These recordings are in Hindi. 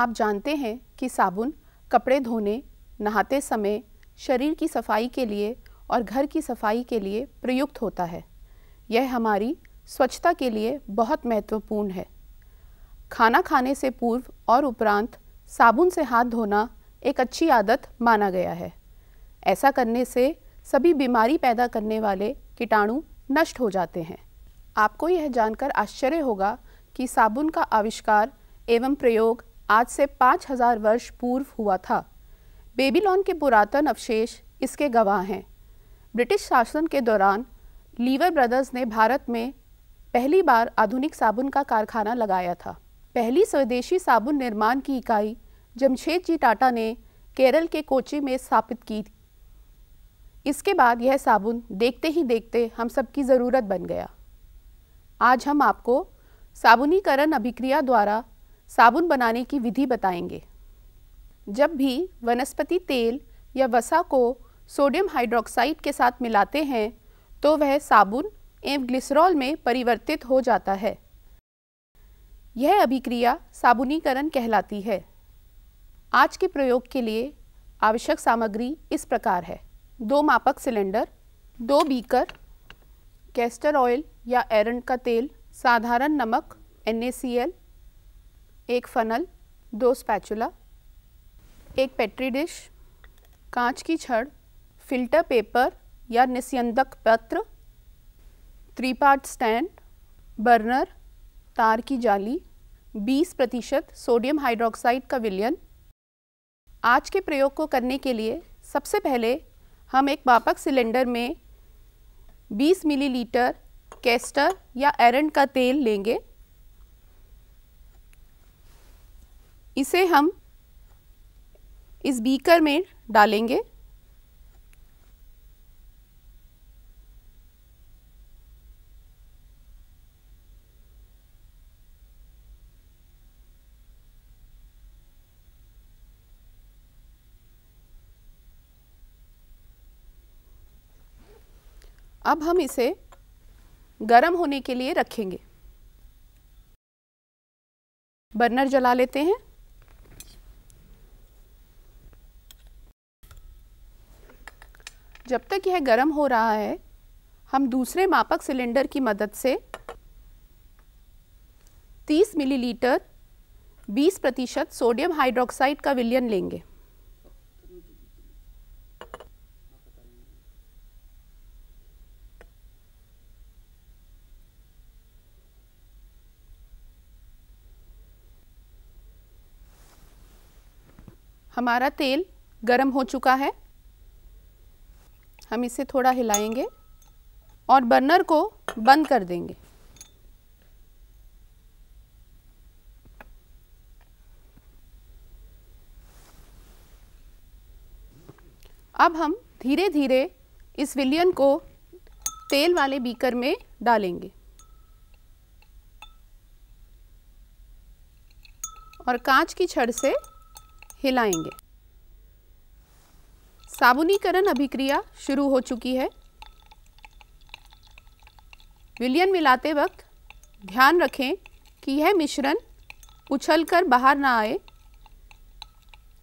आप जानते हैं कि साबुन कपड़े धोने नहाते समय शरीर की सफाई के लिए और घर की सफाई के लिए प्रयुक्त होता है यह हमारी स्वच्छता के लिए बहुत महत्वपूर्ण है खाना खाने से पूर्व और उपरांत साबुन से हाथ धोना एक अच्छी आदत माना गया है ऐसा करने से सभी बीमारी पैदा करने वाले कीटाणु नष्ट हो जाते हैं आपको यह जानकर आश्चर्य होगा कि साबुन का आविष्कार एवं प्रयोग आज से पाँच हज़ार वर्ष पूर्व हुआ था बेबीलोन के पुरातन अवशेष इसके गवाह हैं ब्रिटिश शासन के दौरान लीवर ब्रदर्स ने भारत में पहली बार आधुनिक साबुन का कारखाना लगाया था पहली स्वदेशी साबुन निर्माण की इकाई जमशेद जी टाटा ने केरल के कोची में स्थापित की इसके बाद यह साबुन देखते ही देखते हम सबकी ज़रूरत बन गया आज हम आपको साबुनीकरण अभिक्रिया द्वारा साबुन बनाने की विधि बताएंगे जब भी वनस्पति तेल या वसा को सोडियम हाइड्रोक्साइड के साथ मिलाते हैं तो वह साबुन एवं ग्लिसरॉल में परिवर्तित हो जाता है यह अभिक्रिया साबुनीकरण कहलाती है आज के प्रयोग के लिए आवश्यक सामग्री इस प्रकार है दो मापक सिलेंडर दो बीकर कैस्टर ऑयल या एरन का तेल साधारण नमक एन एक फनल दो स्पैचुला एक पेट्री डिश कांच की छड़ फिल्टर पेपर या निस्यंदक पत्र थ्री पार्ट स्टैंड बर्नर तार की जाली 20 प्रतिशत सोडियम हाइड्रोक्साइड का विलयन आज के प्रयोग को करने के लिए सबसे पहले हम एक बापक सिलेंडर में 20 मिलीलीटर कैस्टर या एरन का तेल लेंगे इसे हम इस बीकर में डालेंगे अब हम इसे गर्म होने के लिए रखेंगे बर्नर जला लेते हैं जब तक यह गर्म हो रहा है हम दूसरे मापक सिलेंडर की मदद से 30 मिलीलीटर 20 प्रतिशत सोडियम हाइड्रोक्साइड का विलयन लेंगे हमारा तेल गर्म हो चुका है हम इसे थोड़ा हिलाएंगे और बर्नर को बंद कर देंगे अब हम धीरे धीरे इस विलियन को तेल वाले बीकर में डालेंगे और कांच की छड़ से हिलाएंगे साबुनीकरण अभिक्रिया शुरू हो चुकी है विलियन मिलाते वक्त ध्यान रखें कि यह मिश्रण उछलकर बाहर ना आए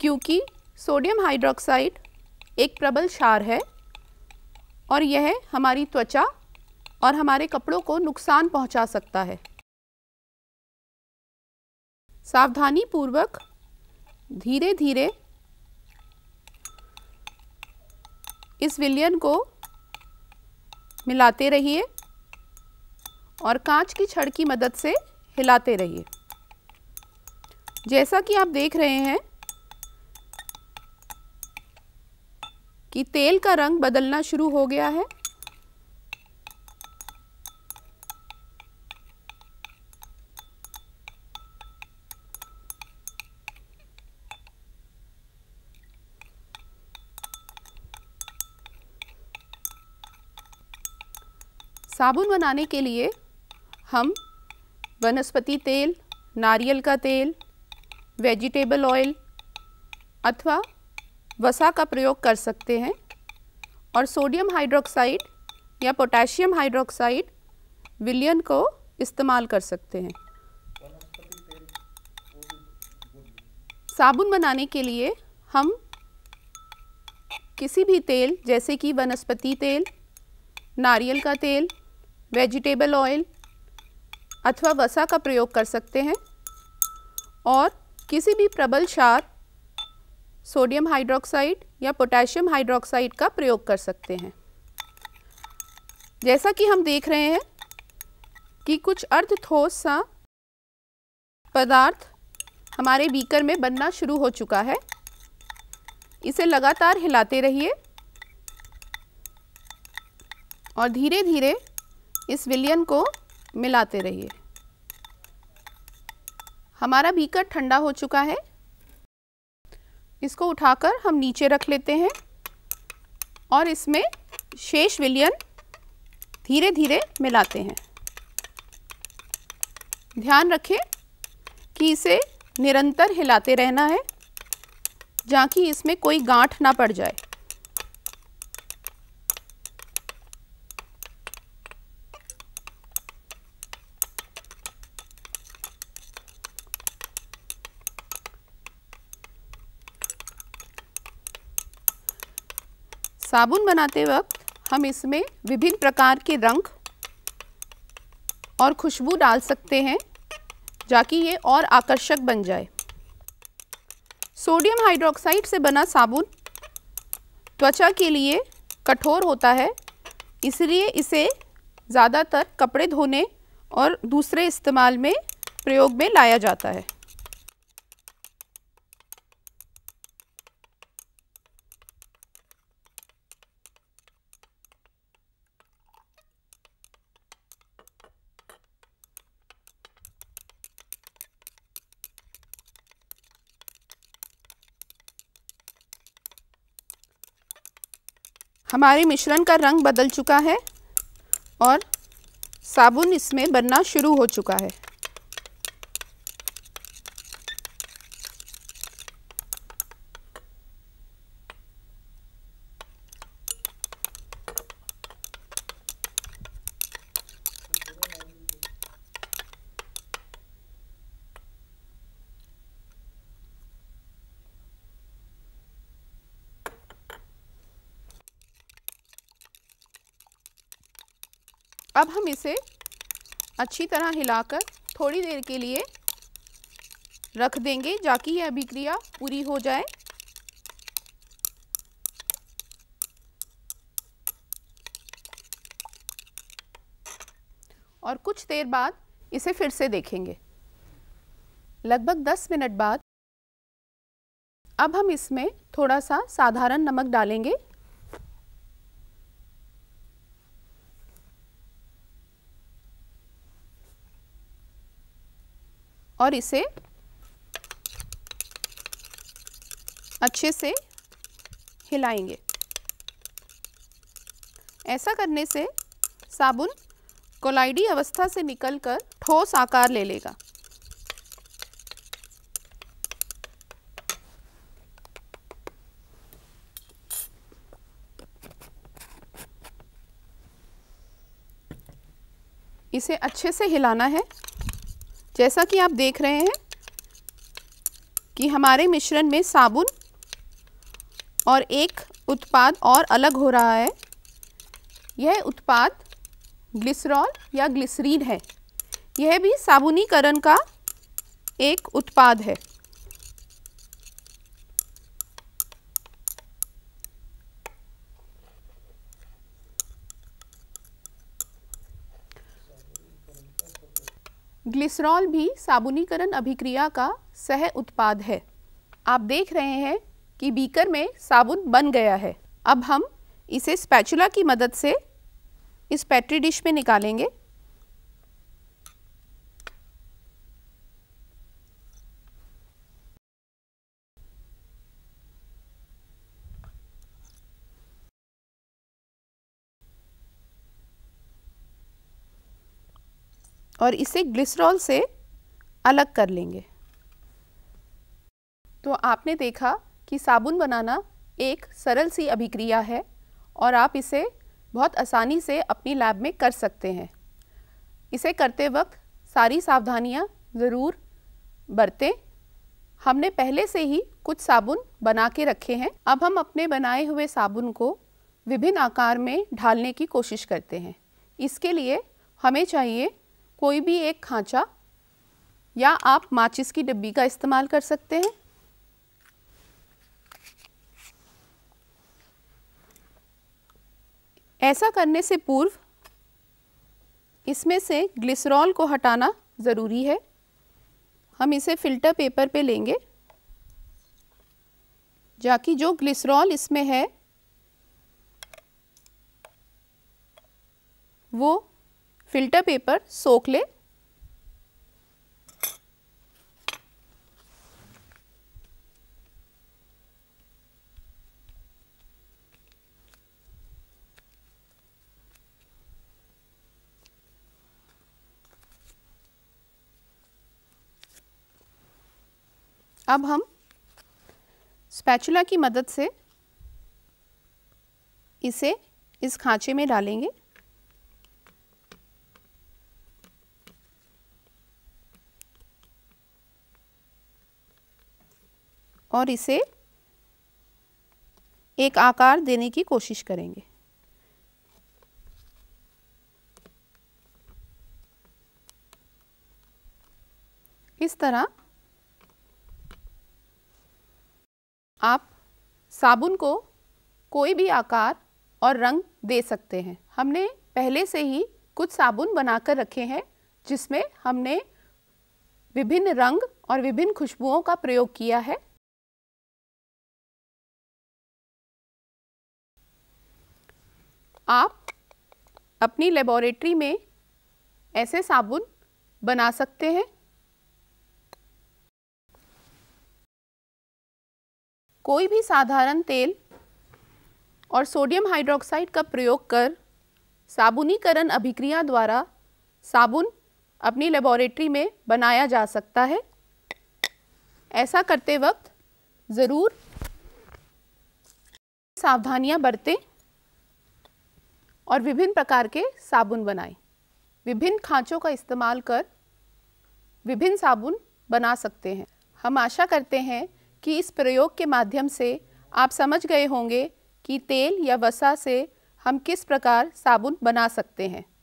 क्योंकि सोडियम हाइड्रोक्साइड एक प्रबल क्षार है और यह हमारी त्वचा और हमारे कपड़ों को नुकसान पहुंचा सकता है सावधानी पूर्वक धीरे धीरे इस विलियन को मिलाते रहिए और कांच की छड़ की मदद से हिलाते रहिए जैसा कि आप देख रहे हैं कि तेल का रंग बदलना शुरू हो गया है साबुन बनाने के लिए हम वनस्पति तेल नारियल का तेल वेजिटेबल ऑयल अथवा वसा का प्रयोग कर सकते हैं और सोडियम हाइड्रोक्साइड या पोटेशियम हाइड्रोक्साइड विलियन को इस्तेमाल कर सकते हैं साबुन बनाने के लिए हम किसी भी तेल जैसे कि वनस्पति तेल नारियल का तेल वेजिटेबल ऑयल अथवा वसा का प्रयोग कर सकते हैं और किसी भी प्रबल क्षार सोडियम हाइड्रोक्साइड या पोटेशियम हाइड्रोक्साइड का प्रयोग कर सकते हैं जैसा कि हम देख रहे हैं कि कुछ अर्ध ठोस सा पदार्थ हमारे बीकर में बनना शुरू हो चुका है इसे लगातार हिलाते रहिए और धीरे धीरे इस विलियन को मिलाते रहिए हमारा बीकर ठंडा हो चुका है इसको उठाकर हम नीचे रख लेते हैं और इसमें शेष विलियन धीरे धीरे मिलाते हैं ध्यान रखें कि इसे निरंतर हिलाते रहना है जहाँ कि इसमें कोई गांठ ना पड़ जाए साबुन बनाते वक्त हम इसमें विभिन्न प्रकार के रंग और खुशबू डाल सकते हैं ताकि ये और आकर्षक बन जाए सोडियम हाइड्रोक्साइड से बना साबुन त्वचा के लिए कठोर होता है इसलिए इसे ज़्यादातर कपड़े धोने और दूसरे इस्तेमाल में प्रयोग में लाया जाता है हमारे मिश्रण का रंग बदल चुका है और साबुन इसमें बनना शुरू हो चुका है अब हम इसे अच्छी तरह हिलाकर थोड़ी देर के लिए रख देंगे ताकि यह अभिक्रिया पूरी हो जाए और कुछ देर बाद इसे फिर से देखेंगे लगभग 10 मिनट बाद अब हम इसमें थोड़ा सा साधारण नमक डालेंगे और इसे अच्छे से हिलाएंगे ऐसा करने से साबुन कोलाइडी अवस्था से निकलकर ठोस आकार ले लेगा इसे अच्छे से हिलाना है जैसा कि आप देख रहे हैं कि हमारे मिश्रण में साबुन और एक उत्पाद और अलग हो रहा है यह उत्पाद ग्लिसरॉल या ग्लिसरीन है यह भी साबुनीकरण का एक उत्पाद है ग्लिसरॉल भी साबुनीकरण अभिक्रिया का सह उत्पाद है आप देख रहे हैं कि बीकर में साबुन बन गया है अब हम इसे स्पैचुला की मदद से इस पैट्री डिश में निकालेंगे और इसे ग्लिसरॉल से अलग कर लेंगे तो आपने देखा कि साबुन बनाना एक सरल सी अभिक्रिया है और आप इसे बहुत आसानी से अपनी लैब में कर सकते हैं इसे करते वक्त सारी सावधानियां ज़रूर बरतें हमने पहले से ही कुछ साबुन बना के रखे हैं अब हम अपने बनाए हुए साबुन को विभिन्न आकार में ढालने की कोशिश करते हैं इसके लिए हमें चाहिए कोई भी एक खांचा या आप माचिस की डब्बी का इस्तेमाल कर सकते हैं ऐसा करने से पूर्व इसमें से ग्लिसरॉल को हटाना ज़रूरी है हम इसे फ़िल्टर पेपर पे लेंगे जाकि जो ग्लिसरॉल इसमें है वो फिल्टर पेपर सोख ले अब हम स्पैचुला की मदद से इसे इस खांचे में डालेंगे और इसे एक आकार देने की कोशिश करेंगे इस तरह आप साबुन को कोई भी आकार और रंग दे सकते हैं हमने पहले से ही कुछ साबुन बनाकर रखे हैं जिसमें हमने विभिन्न रंग और विभिन्न खुशबुओं का प्रयोग किया है आप अपनी लेबोरेटरी में ऐसे साबुन बना सकते हैं कोई भी साधारण तेल और सोडियम हाइड्रोक्साइड का प्रयोग कर साबुनीकरण अभिक्रिया द्वारा साबुन अपनी लेबोरेटरी में बनाया जा सकता है ऐसा करते वक्त ज़रूर सावधानियां बरतें और विभिन्न प्रकार के साबुन बनाएं विभिन्न खांचों का इस्तेमाल कर विभिन्न साबुन बना सकते हैं हम आशा करते हैं कि इस प्रयोग के माध्यम से आप समझ गए होंगे कि तेल या वसा से हम किस प्रकार साबुन बना सकते हैं